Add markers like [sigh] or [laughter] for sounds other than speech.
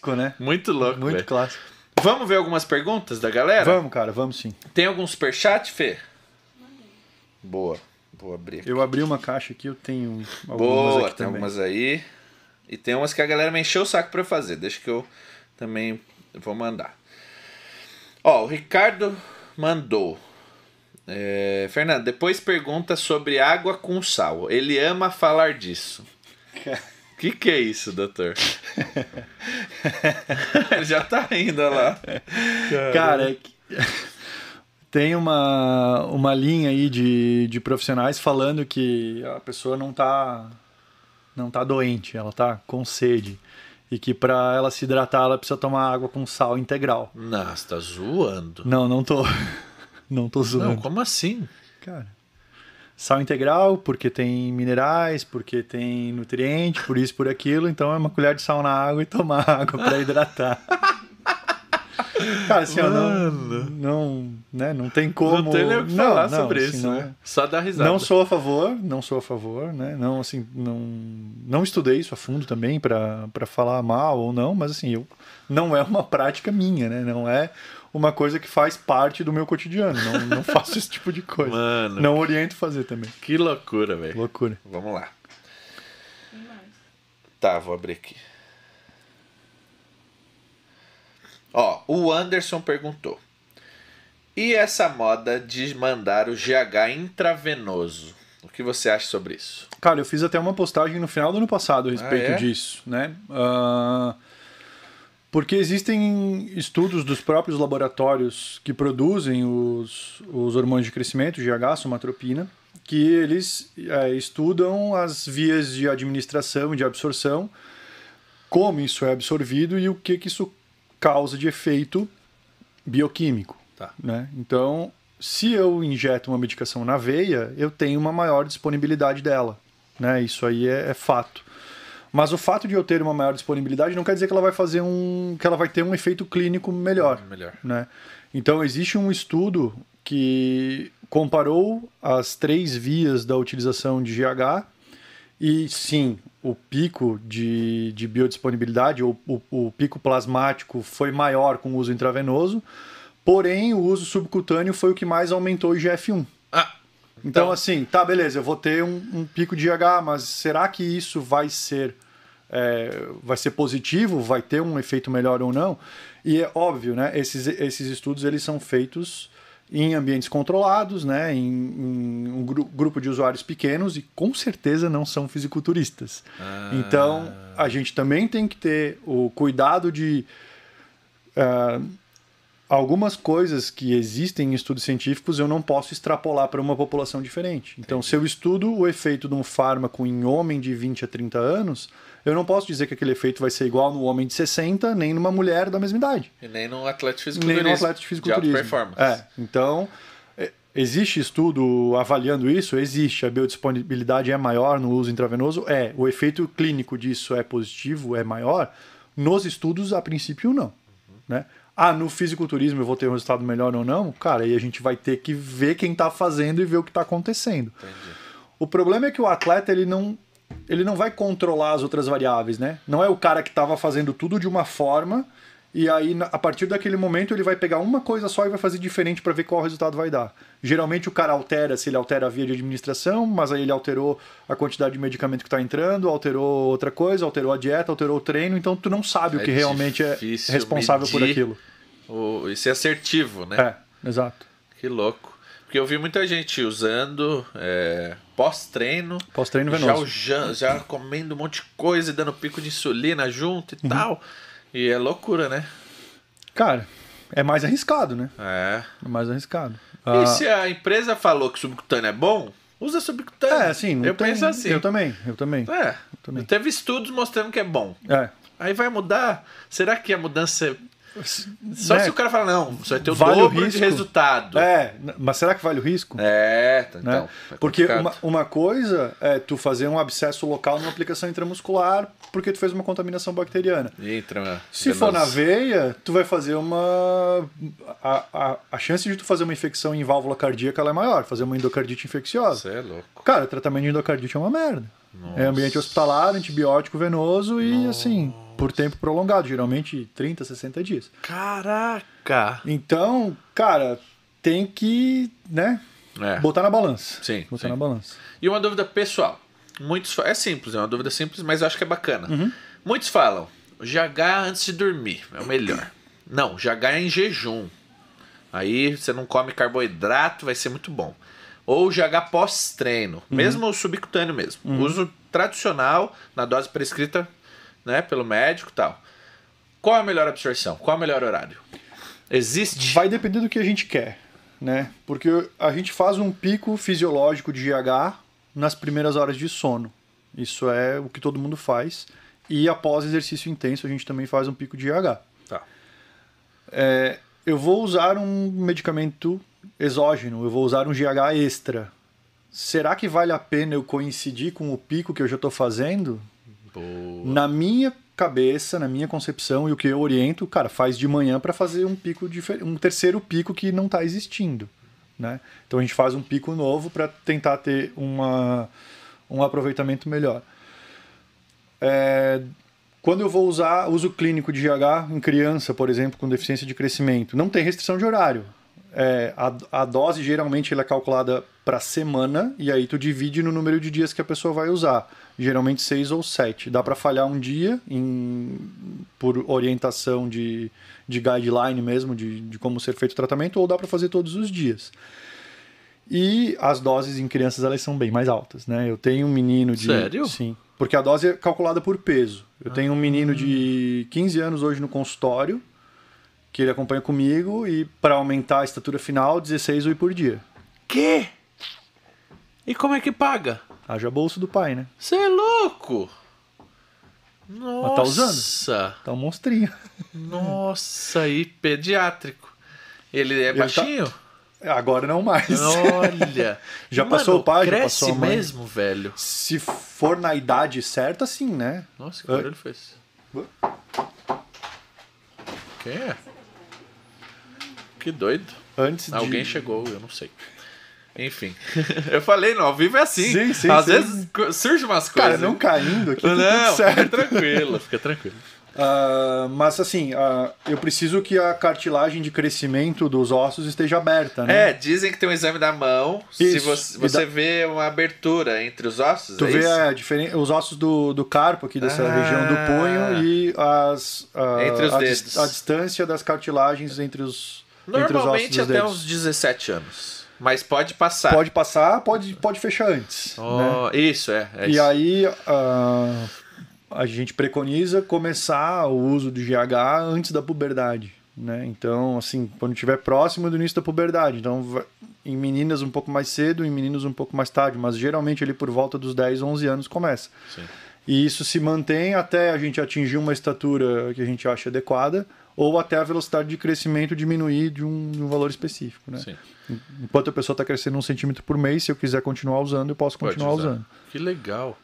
Clássico, né? Muito louco. Muito véio. clássico. Vamos ver algumas perguntas da galera? Vamos, cara, vamos sim. Tem algum superchat, Fê? Boa. Vou abrir. Aqui. Eu abri uma caixa aqui, eu tenho algumas Boa, tem também. algumas aí. E tem umas que a galera me encheu o saco para fazer. Deixa que eu também vou mandar. Ó, o Ricardo mandou. É, Fernando, depois pergunta sobre água com sal. Ele ama falar disso. [laughs] que que é isso, doutor? [laughs] Ele já tá rindo lá. Cara, Cara é tem uma, uma linha aí de, de profissionais falando que a pessoa não tá, não tá doente, ela tá com sede. E que para ela se hidratar, ela precisa tomar água com sal integral. Nossa, tá zoando? Não, não tô. [laughs] Não tô zoando. Não, como assim? Cara sal integral, porque tem minerais, porque tem nutriente, por isso, por aquilo. Então é uma colher de sal na água e tomar [laughs] água para hidratar. Cara, assim, Mano. não, não, né, não tem como. Não tem nem o que falar não, sobre assim, isso, né? É. Só dar risada. Não sou a favor, não sou a favor, né? Não, assim, não, não estudei isso a fundo também para falar mal ou não, mas assim, eu, não é uma prática minha, né? Não é uma coisa que faz parte do meu cotidiano. Não, não [laughs] faço esse tipo de coisa. Mano, não oriento fazer também. Que loucura, velho. Loucura. Vamos lá. Tá, vou abrir aqui. Ó, o Anderson perguntou. E essa moda de mandar o GH intravenoso? O que você acha sobre isso? Cara, eu fiz até uma postagem no final do ano passado a ah, respeito ah, é? disso, né? Uh, porque existem estudos dos próprios laboratórios que produzem os, os hormônios de crescimento, GH, somatropina, que eles é, estudam as vias de administração e de absorção, como isso é absorvido e o que, que isso causa de efeito bioquímico. Tá. Né? Então, se eu injeto uma medicação na veia, eu tenho uma maior disponibilidade dela. Né? Isso aí é, é fato. Mas o fato de eu ter uma maior disponibilidade não quer dizer que ela vai fazer um. que ela vai ter um efeito clínico melhor. Melhor. Né? Então existe um estudo que comparou as três vias da utilização de GH e sim, o pico de, de biodisponibilidade, ou o, o, pico plasmático foi maior com o uso intravenoso, porém o uso subcutâneo foi o que mais aumentou o IGF-1. Ah, então, então, assim, tá, beleza, eu vou ter um, um, pico de IH, mas será que isso vai ser é, vai ser positivo? Vai ter um efeito melhor ou não? E é óbvio, né? Esses, esses estudos eles são feitos em ambientes controlados, né, em, em um gru grupo de usuários pequenos e com certeza não são fisiculturistas. Ah. Então a gente também tem que ter o cuidado de uh, algumas coisas que existem em estudos científicos eu não posso extrapolar para uma população diferente. Então, Entendi. se eu estudo o efeito de um fármaco em homem de 20 a 30 anos, eu não posso dizer que aquele efeito vai ser igual no homem de 60, nem numa mulher da mesma idade. E nem no atleta físico Nem no atleta físico de performance. É, então, é, existe estudo avaliando isso? Existe. A biodisponibilidade é maior no uso intravenoso? É. O efeito clínico disso é positivo? É maior? Nos estudos, a princípio, não. Uhum. Né? ah, no fisiculturismo eu vou ter um resultado melhor ou não, cara, aí a gente vai ter que ver quem está fazendo e ver o que está acontecendo. Entendi. O problema é que o atleta ele não ele não vai controlar as outras variáveis, né? Não é o cara que estava fazendo tudo de uma forma e aí a partir daquele momento ele vai pegar uma coisa só e vai fazer diferente para ver qual resultado vai dar. Geralmente o cara altera, se ele altera a via de administração, mas aí ele alterou a quantidade de medicamento que está entrando, alterou outra coisa, alterou a dieta, alterou o treino, então tu não sabe é o que realmente é responsável por aquilo o, e ser é assertivo, né? É, exato. Que louco. Porque eu vi muita gente usando é, pós-treino. Pós-treino venoso. Já, já, comendo um monte de coisa e dando pico de insulina junto e uhum. tal. E é loucura, né? Cara, é mais arriscado, né? É. É mais arriscado. E ah, se a empresa falou que subcutâneo é bom, usa subcutâneo. É, sim. Eu tem, penso assim. Eu também, eu também. É. Eu também. Teve estudos mostrando que é bom. É. Aí vai mudar. Será que a mudança só né? se o cara falar, não, você vai ter o vale dobro o de resultado. É, mas será que vale o risco? É, tá, né? então. Né? É porque uma, uma, coisa é tu fazer um abscesso local numa aplicação intramuscular porque tu fez uma contaminação bacteriana. Intra, né? se for na veia, tu vai fazer uma. A, a, a, chance de tu fazer uma infecção em válvula cardíaca é maior, fazer uma endocardite infecciosa. Isso é louco. Cara, tratamento de endocardite é uma merda. Nossa. É ambiente hospitalar, antibiótico venoso e Nossa. assim por tempo prolongado, geralmente 30, 60 dias. Caraca! Então, cara, tem que, né? É. Botar na balança. Sim. Botar sim. na balança. E uma dúvida pessoal. Muitos é simples, é uma dúvida simples, mas eu acho que é bacana. Uhum. Muitos falam: GH antes de dormir é o melhor. Não, GH é em jejum. Aí você não come carboidrato, vai ser muito bom. Ou GH pós-treino, uhum. mesmo subcutâneo mesmo. Uhum. Uso tradicional na dose prescrita né, pelo médico e tal. Qual é a melhor absorção? Qual é o melhor horário? Existe? Vai depender do que a gente quer, né? Porque a gente faz um pico fisiológico de GH nas primeiras horas de sono. Isso é o que todo mundo faz. E após exercício intenso, a gente também faz um pico de GH. Tá. É, eu vou usar um medicamento exógeno, eu vou usar um GH extra. Será que vale a pena eu coincidir com o pico que eu já estou fazendo? Boa. Na minha cabeça, na minha concepção e o que eu oriento, cara, faz de manhã para fazer um pico diferente, um terceiro pico que não está existindo, né? Então a gente faz um pico novo para tentar ter uma, um aproveitamento melhor. É, quando eu vou usar uso clínico de GH em criança, por exemplo, com deficiência de crescimento, não tem restrição de horário é, a, a dose geralmente ela é calculada para semana e aí tu divide no número de dias que a pessoa vai usar. Geralmente seis ou sete. Dá para falhar um dia em, por orientação de, de guideline mesmo, de, de como ser feito o tratamento, ou dá para fazer todos os dias. E as doses em crianças elas são bem mais altas, né? Eu tenho um menino de. Sério? Sim. Porque a dose é calculada por peso. Eu ah. tenho um menino de 15 ah. anos hoje no consultório que ele acompanha comigo e para aumentar a estatura final, 16 UI por dia. Que? E como é que paga? Haja bolso do pai, né? Você é louco! Nossa! Mas tá usando? Tá um monstrinho. Nossa, e pediátrico. Ele é ele tá- baixinho? Tá... Agora não mais. Olha! [laughs] já Mano, passou o pai, já passou a mãe. mesmo, velho. Se for na idade certa, sim, né? Nossa, que barulho ah. foi fez. O que é? Que doido. Antes Alguém de... chegou, eu não sei. Enfim, [laughs] eu falei, não, ao vivo é assim. Sim, sim, Às sim. vezes surge umas coisas. Cara, não caindo aqui, não, tudo certo. Fica tranquilo, fica tranquilo. Uh, mas assim, uh, eu preciso que a cartilagem de crescimento dos ossos esteja aberta, né? É, dizem que tem um exame da mão. Isso. Se você, você da... vê uma abertura entre os ossos, tu é vê a diferen... os ossos do, do carpo aqui dessa ah. região do punho e as uh, entre os a, dedos. a distância das cartilagens entre os Normalmente até dedos. uns 17 anos. Mas pode passar. Pode passar, pode, pode fechar antes. Oh, né? Isso, é. é e isso. aí uh, a gente preconiza começar o uso do GH antes da puberdade. Né? Então, assim, quando estiver próximo do início da puberdade. Então, em meninas um pouco mais cedo, em meninos um pouco mais tarde, mas geralmente ali por volta dos 10, 11 anos começa. Sim. E isso se mantém até a gente atingir uma estatura que a gente acha adequada ou até a velocidade de crescimento diminuir de um, de um valor específico. Né? Sim. Enquanto a pessoa está crescendo um centímetro por mês, se eu quiser continuar usando, eu posso continuar usando. Que legal.